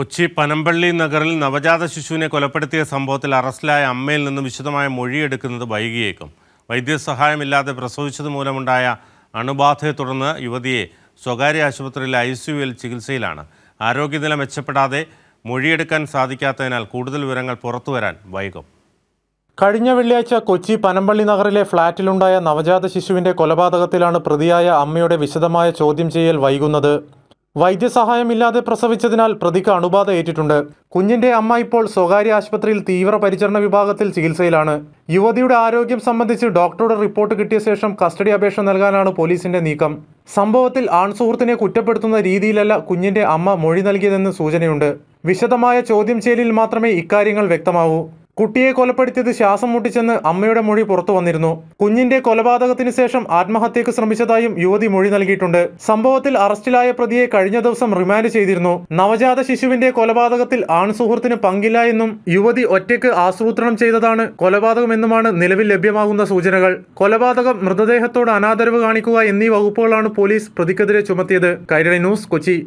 കൊച്ചി പനമ്പള്ളി നഗറിൽ നവജാത ശിശുവിനെ കൊലപ്പെടുത്തിയ സംഭവത്തിൽ അറസ്റ്റിലായ അമ്മയിൽ നിന്ന് വിശദമായ മൊഴിയെടുക്കുന്നത് വൈകിയേക്കും വൈദ്യസഹായമില്ലാതെ പ്രസവിച്ചത് മൂലമുണ്ടായ അണുബാധയെ തുടർന്ന് യുവതിയെ സ്വകാര്യ ആശുപത്രിയിലെ ഐ സിയുവിൽ ചികിത്സയിലാണ് ആരോഗ്യനില മെച്ചപ്പെടാതെ മൊഴിയെടുക്കാൻ സാധിക്കാത്തതിനാൽ കൂടുതൽ വിവരങ്ങൾ പുറത്തുവരാൻ വൈകും കഴിഞ്ഞ വെള്ളിയാഴ്ച കൊച്ചി പനമ്പള്ളി നഗറിലെ ഫ്ളാറ്റിലുണ്ടായ നവജാത ശിശുവിന്റെ കൊലപാതകത്തിലാണ് പ്രതിയായ അമ്മയുടെ വിശദമായ ചോദ്യം ചെയ്യൽ വൈകുന്നത് വൈദ്യസഹായമില്ലാതെ പ്രസവിച്ചതിനാൽ പ്രതിക്ക് അണുബാധ ഏറ്റിട്ടുണ്ട് കുഞ്ഞിന്റെ അമ്മ ഇപ്പോൾ സ്വകാര്യ ആശുപത്രിയിൽ തീവ്ര പരിചരണ വിഭാഗത്തിൽ ചികിത്സയിലാണ് യുവതിയുടെ ആരോഗ്യം സംബന്ധിച്ച് ഡോക്ടറുടെ റിപ്പോർട്ട് കിട്ടിയ ശേഷം കസ്റ്റഡി അപേക്ഷ നൽകാനാണ് പോലീസിന്റെ നീക്കം സംഭവത്തിൽ ആൺസുഹൃത്തിനെ കുറ്റപ്പെടുത്തുന്ന രീതിയിലല്ല കുഞ്ഞിന്റെ അമ്മ മൊഴി നൽകിയതെന്ന് സൂചനയുണ്ട് വിശദമായ ചോദ്യം ചെയ്യലിൽ മാത്രമേ ഇക്കാര്യങ്ങൾ വ്യക്തമാവൂ കുട്ടിയെ കൊലപ്പെടുത്തിയത് ശ്വാസം മുട്ടിച്ചെന്ന് അമ്മയുടെ മൊഴി പുറത്തു വന്നിരുന്നു കുഞ്ഞിന്റെ കൊലപാതകത്തിന് ശേഷം ആത്മഹത്യക്ക് ശ്രമിച്ചതായും യുവതി മൊഴി നൽകിയിട്ടുണ്ട് സംഭവത്തിൽ അറസ്റ്റിലായ പ്രതിയെ കഴിഞ്ഞ ദിവസം റിമാൻഡ് ചെയ്തിരുന്നു നവജാത ശിശുവിന്റെ കൊലപാതകത്തിൽ ആൺസുഹൃത്തിന് പങ്കില്ല എന്നും യുവതി ഒറ്റയ്ക്ക് ആസൂത്രണം ചെയ്തതാണ് കൊലപാതകമെന്നുമാണ് നിലവിൽ ലഭ്യമാകുന്ന സൂചനകൾ കൊലപാതകം മൃതദേഹത്തോട് അനാദരവ് കാണിക്കുക എന്നീ വകുപ്പുകളാണ് പോലീസ് പ്രതിക്കെതിരെ ചുമത്തിയത് കൈരളി ന്യൂസ് കൊച്ചി